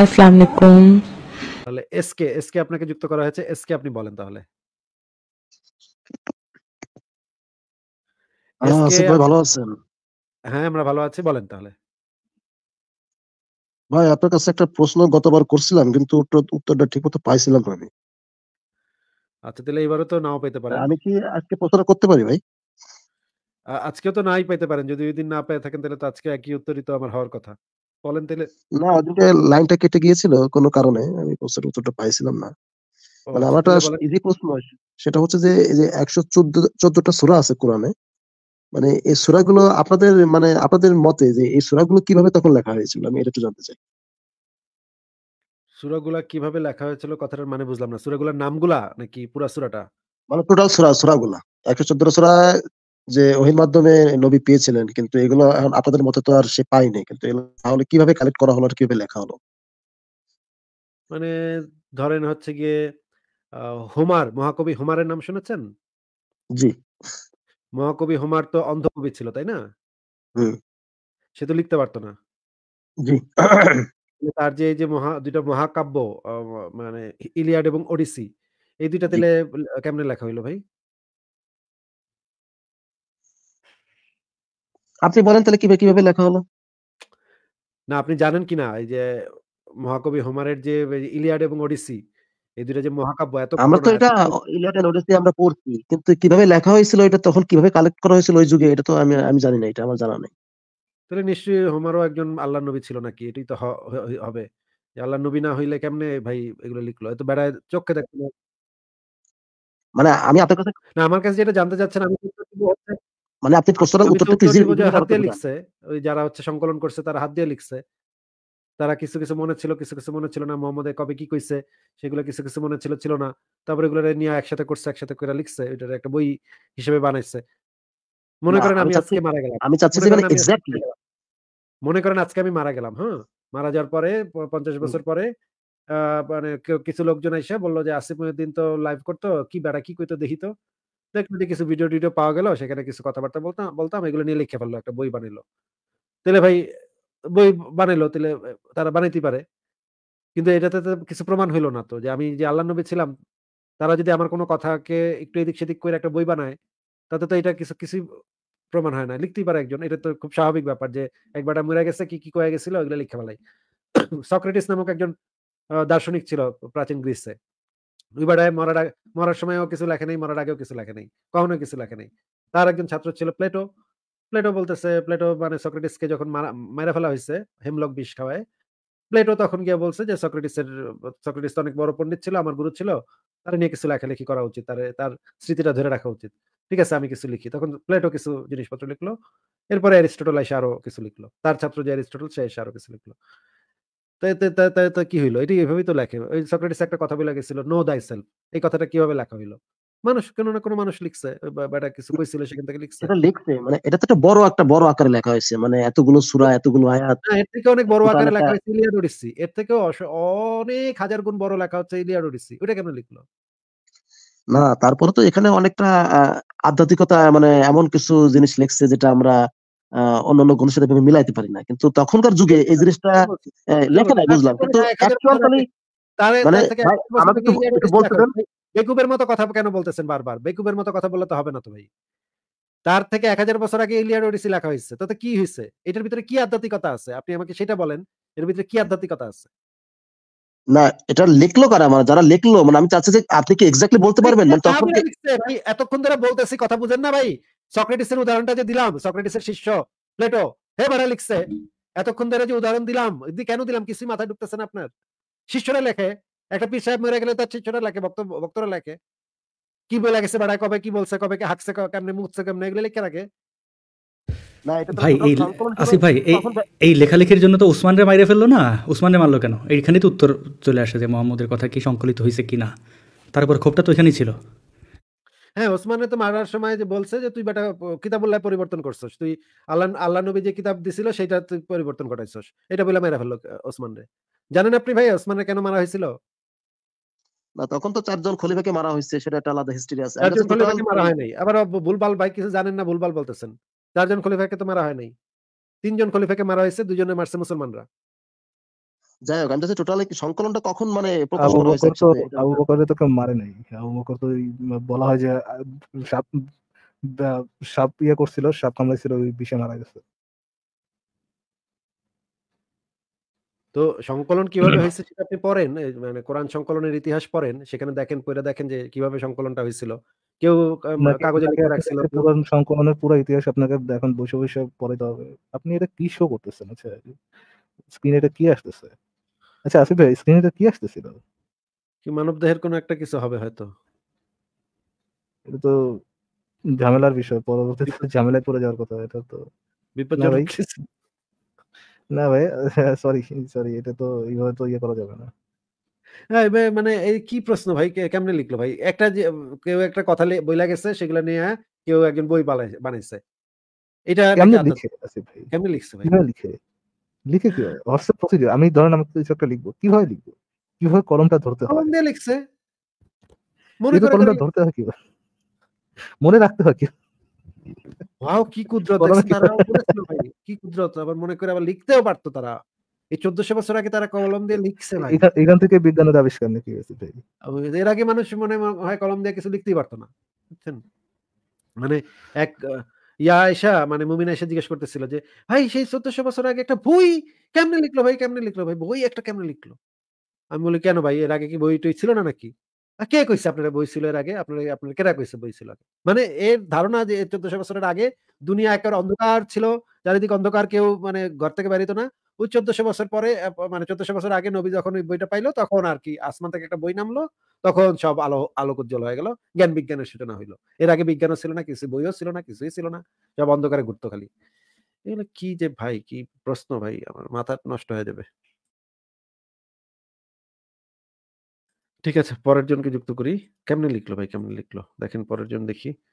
আসসালামু আলাইকুম তাহলে এসকে এসকে আপনাকে যুক্ত করা হয়েছে এসকে আপনি বলেন তাহলে ভাই হ্যাঁ আমরা ভালো আছি বলেন তাহলে ভাই আপনার কাছে একটা প্রশ্ন গতবার করছিলাম কিন্তু উত্তরটা মতো পাইছিলাম না আমি আচ্ছা তাহলে এবারে তো নাও পেতে পারেন আমি কি আজকে প্রশ্ন করতে পারি ভাই আজকে তো নাই পেতে পারেন যদি ওই দিন না পেয়ে থাকেন তাহলে তো আজকে একই উত্তরই তো আমার হওয়ার কথা বলেন তাহলে না ওদিকে লাইনটা কেটে গিয়েছিল কোনো কারণে আমি প্রশ্নের উত্তরটা পাইছিলাম না মানে ইজি প্রশ্ন সেটা হচ্ছে যে এই যে একশো চোদ্দ চোদ্দটা সুরা আছে কোরআনে মানে এই সুরাগুলো আপনাদের মানে আপনাদের মতে যে এই সুরাগুলো কিভাবে তখন লেখা হয়েছিল আমি এটা একটু জানতে চাই সুরাগুলা কিভাবে লেখা হয়েছিল কথাটার মানে বুঝলাম না সুরাগুলার নামগুলা নাকি পুরা সুরাটা মানে টোটাল সুরা সুরাগুলা একশো চোদ্দটা সুরা যে ওহির মাধ্যমে নবী পেয়েছিলেন কিন্তু এগুলো এখন আপনাদের মতো তো আর সে পাইনি কিন্তু তাহলে কিভাবে কালেক্ট করা হলো আর কিভাবে লেখা হলো মানে ধরেন হচ্ছে গিয়ে হোমার মহাকবি হোমারের নাম শুনেছেন জি মহাকবি হোমার তো অন্ধকবি ছিল তাই না সে তো লিখতে পারতো না জি তার যে যে মহা দুইটা মহাকাব্য মানে ইলিয়াড এবং ওডিসি এই দুইটা তাহলে কেমনে লেখা হইলো ভাই আপনি বলেন তাহলে কিভাবে কিভাবে লেখা হলো না আপনি জানেন কি না এই যে মহাকবি হোমারের যে ইলিয়াড এবং ওডিসি এই দুটো যে মহাকাব্য এত আমরা তো এটা ইলিয়াড এন্ড ওডিসি আমরা পড়ছি কিন্তু কিভাবে লেখা হয়েছিল এটা তখন কিভাবে কালেক্ট করা হয়েছিল ওই যুগে এটা তো আমি আমি জানি না এটা আমার জানা নেই তাহলে নিশ্চয়ই হোমারও একজন আল্লাহ নবী ছিল নাকি এটাই তো হবে আল্লাহ নবী না হইলে কেমনে ভাই এগুলো লিখলো এত বেড়ায় চোখে দেখলো মানে আমি আপনার কাছে না আমার কাছে যেটা জানতে চাচ্ছেন আমি মানে আপনি প্রশ্নটা উত্তরটা একটু ইজি হাত দিয়ে লিখছে ওই যারা হচ্ছে সংকলন করছে তারা হাত দিয়ে লিখছে তারা কিছু কিছু মনে ছিল কিছু কিছু মনে ছিল না মোহাম্মদ কবে কি কইছে সেগুলো কিছু কিছু মনে ছিল ছিল না তারপরে এগুলো নিয়ে একসাথে করছে একসাথে করে লিখছে ওইটার একটা বই হিসেবে বানাইছে মনে করেন আমি আজকে মারা গেলাম আমি চাচ্ছি যে মানে এক্স্যাক্টলি মনে করেন আজকে আমি মারা গেলাম হ্যাঁ মারা যাওয়ার পরে পঞ্চাশ বছর পরে মানে কিছু লোকজন এসে বললো যে আসিফ মহিউদ্দিন তো লাইভ করতো কি বেড়া কি কইতো দেখি তো দেখলো যে কিছু ভিডিও টিডিও পাওয়া গেল সেখানে কিছু কথাবার্তা বলতাম বলতাম এগুলো নিয়ে লিখে ফেললো একটা বই বানাইলো তাহলে ভাই বই বানাইলো তাহলে তারা বানাইতে পারে কিন্তু এটাতে তো কিছু প্রমাণ হইলো না তো যে আমি যে আল্লাহ নবী ছিলাম তারা যদি আমার কোনো কথাকে একটু এদিক সেদিক করে একটা বই বানায় তাতে তো এটা কিছু কিছু প্রমাণ হয় না লিখতেই পারে একজন এটা তো খুব স্বাভাবিক ব্যাপার যে একবারটা মরে গেছে কি কি কয়ে গেছিল ওইগুলো লিখে ফেলাই সক্রেটিস নামক একজন দার্শনিক ছিল প্রাচীন গ্রিসে রুইবাডায় মরার মরার সময়ও কিছু লেখে নেই মরার আগেও কিছু লেখে নেই কখনো কিছু লেখে নেই তার একজন ছাত্র ছিল প্লেটো প্লেটো বলতেছে প্লেটো মানে সক্রেটিসকে যখন মেরে ফেলা হয়েছে হেমলক বিষ খাওয়ায় প্লেটো তখন গিয়ে বলছে যে সক্রেটিসের সক্রেটিস অনেক বড় পণ্ডিত ছিল আমার গুরু ছিল তার নিয়ে কিছু লেখালেখি করা উচিত তার তার স্মৃতিটা ধরে রাখা উচিত ঠিক আছে আমি কিছু লিখি তখন প্লেটো কিছু জিনিসপত্র লিখলো এরপরে অ্যারিস্টটল এসে আরো কিছু লিখলো তার ছাত্র যে অ্যারিস্টটল সে এসে আরো কিছু লিখলো কি হইলো এটি তো লেখে ওই সক্রেটিস একটা কথা বলে গেছিল নো দাই সেলফ এই কথাটা কিভাবে লেখা হইলো মানুষ না কোনো মানুষ লিখছে কিছু কইছিল সেখান থেকে লিখছে এটা লিখছে মানে এটা তো একটা বড় একটা বড় আকারে লেখা হয়েছে মানে এতগুলো সূরা হ্যাঁ। এতগুলো আয়াত এর থেকে অনেক বড় আকারে লেখা হয়েছে ইলিয়াড ওডিসি এর থেকে অনেক হাজার গুণ বড় লেখা হচ্ছে ইলিয়াড ওডিসি ওটা কেন লিখলো না তারপরে তো এখানে অনেকটা আধ্যাত্মিকতা মানে এমন কিছু জিনিস লিখছে যেটা আমরা অন্য গণের সাথে মিলাইতে পারি না কিন্তু তখনকার যুগে এই জিনিসটা হ্যাঁ, লেখা নাই বুঝলাম কিন্তু মানে ইয়ে বেকুবের মতো কথা কেন বলতেছেন বারবার বেকুবের মতো কথা বলতে হবে না তো ভাই তার থেকে এক হাজার বছর আগে ওডিসি লেখা হয়েছে তাতে কি হয়েছে এটার ভিতরে কি আধ্যাত্মিকতা আছে আপনি আমাকে সেটা বলেন এর ভিতরে কি আধ্যাত্মিকতা আছে না এটা কারা মানে যারা মানে আমি চাচ্ছি যে আপনি কি এক্স্যাক্টলি বলতে পারবেন মানে তখন ভাই এতক্ষণ ধরে বলতেছি কথা বুঝেন না ভাই সক্রেটিসের উদাহরণটা যে দিলাম সক্রেটিসের শিষ্য প্লেটো হে লিখছে এতক্ষণ ধরে যে উদাহরণ দিলাম কেন দিলাম কিছু মাথায় ঢুকতেছে না আপনার শিষ্যরা লেখে একটা পীর সাহেব মরে গেলে তার শিষ্যরা লেখে ভক্তরা লেখে কি বলে গেছে বাড়া কবে কি বলছে কবে কি হাঁকছে কেমনে মুখছে কেমনে এগুলো লিখে রাখে ভাই এই আসিফ ভাই এই লেখালেখির জন্য তো উসমানরে মাইরে ফেললো না উসমানরে মারলো কেন তো উত্তর চলে আসে যে মোহাম্মদের কথা কি সংকলিত হয়েছে কি না তারপর ক্ষোভটা তো এখানেই ছিল হ্যাঁ ওসমানে তো মারার সময় যে বলছে যে তুই বেটা কিতাবুল্লাহ পরিবর্তন করছস তুই আল্লাহ আল্লাহ নবী যে কিতাব দিছিল সেটা তুই পরিবর্তন ঘটাইছস এটা বলে মেরা ফেললো ওসমান রে জানেন আপনি ভাই ওসমানে কেন মারা হয়েছিল না তখন তো চারজন খলিফাকে মারা হয়েছে সেটা একটা আলাদা হিস্ট্রি আছে মারা হয় নাই আবার ভুলবাল ভাই কিছু জানেন না ভুলবাল বলতেছেন চারজন খলিফাকে তো মারা হয় নাই তিনজন খলিফাকে মারা হয়েছে দুজনে মারছে মুসলমানরা যাই হোক টোটাল সংকলনটা কখন মানে আবু বকর তো কেউ মারে নাই আবু বকর তো বলা হয় যে সাপ সাপ ইয়ে করছিল সাপ কামড়াইছিল ওই বিষে মারা গেছে তো সংকলন কিভাবে হয়েছে সেটা আপনি পড়েন মানে কোরআন সংকলনের ইতিহাস পড়েন সেখানে দেখেন পড়ে দেখেন যে কিভাবে সংকলনটা হয়েছিল কেউ কাগজে লিখে রাখছিল সংক্রমণের পুরো ইতিহাস আপনাকে এখন বসে বসে পড়াইতে হবে আপনি এটা কি শো করতেছেন আচ্ছা স্ক্রিনে এটা কি আসতেছে আচ্ছা আসিফ ভাই স্ক্রিনে এটা কি আসতেছিল কি মানব দেহের কোনো একটা কিছু হবে হয়তো এটা তো ঝামেলার বিষয় পরবর্তীতে ঝামেলায় পড়ে যাওয়ার কথা এটা তো বিপজ্জনক না ভাই সরি সরি এটা তো এইভাবে তো ইয়ে করা যাবে না হ্যাঁ, মানে এই কি প্রশ্ন ভাই কেমনে লিখলো ভাই? একটা যে কেউ একটা কথা বইলা গেছে সেগুলো নিয়ে কেউ একজন বই বানাইছে। এটা কেমনে লিখছে ভাই? লিখে? লিখে আমি ধরেন আমি কিছু একটা লিখবো। কিভাবে লিখবো? কিভাবে কলমটা ধরতে কলম দিয়ে লিখছে। মনে করে কলমটা ধরতে হয় কিভাবে? মনে রাখতে হয় কি ওয়াও কি কুদরত কি- তারা কি কুদরত আবার মনে করে আবার লিখতেও পারতো তারা এই চোদ্দশো বছর আগে তারা কলম দিয়ে লিখছে না এখান থেকে বিজ্ঞানের আবিষ্কার নাকি এর আগে মানুষ মনে হয় কলম দিয়ে কিছু লিখতেই পারতো না বুঝছেন মানে এক ইয়া আয়সা মানে মুমিনা এসে জিজ্ঞেস করতেছিল যে ভাই সেই চোদ্দশো বছর আগে একটা বই কেমনে লিখলো ভাই কেমনে লিখলো ভাই বই একটা কেমনে লিখলো আমি বলি কেন ভাই এর আগে কি বই টই ছিল না নাকি কে কইছে আপনারা বই ছিল এর আগে আপনার আপনার কেরা কইছে বই ছিল মানে এর ধারণা যে চোদ্দশো বছরের আগে দুনিয়া একবার অন্ধকার ছিল চারিদিক অন্ধকার কেউ মানে ঘর থেকে বেরিত না ওই চোদ্দশো বছর পরে মানে চোদ্দশো বছর আগে নবী যখন ওই বইটা পাইলো তখন আর কি আসমান থেকে একটা বই নামলো তখন সব আলো আলোক উজ্জ্বল হয়ে গেল জ্ঞান বিজ্ঞানের সূচনা হইলো এর আগে বিজ্ঞানও ছিল না কিছু বইও ছিল না কিছুই ছিল না সব অন্ধকারে ঘুরত খালি এগুলো কি যে ভাই কি প্রশ্ন ভাই আমার মাথা নষ্ট হয়ে যাবে ঠিক আছে পরের জনকে যুক্ত করি কেমনে লিখলো ভাই কেমনে লিখলো দেখেন পরের জন দেখি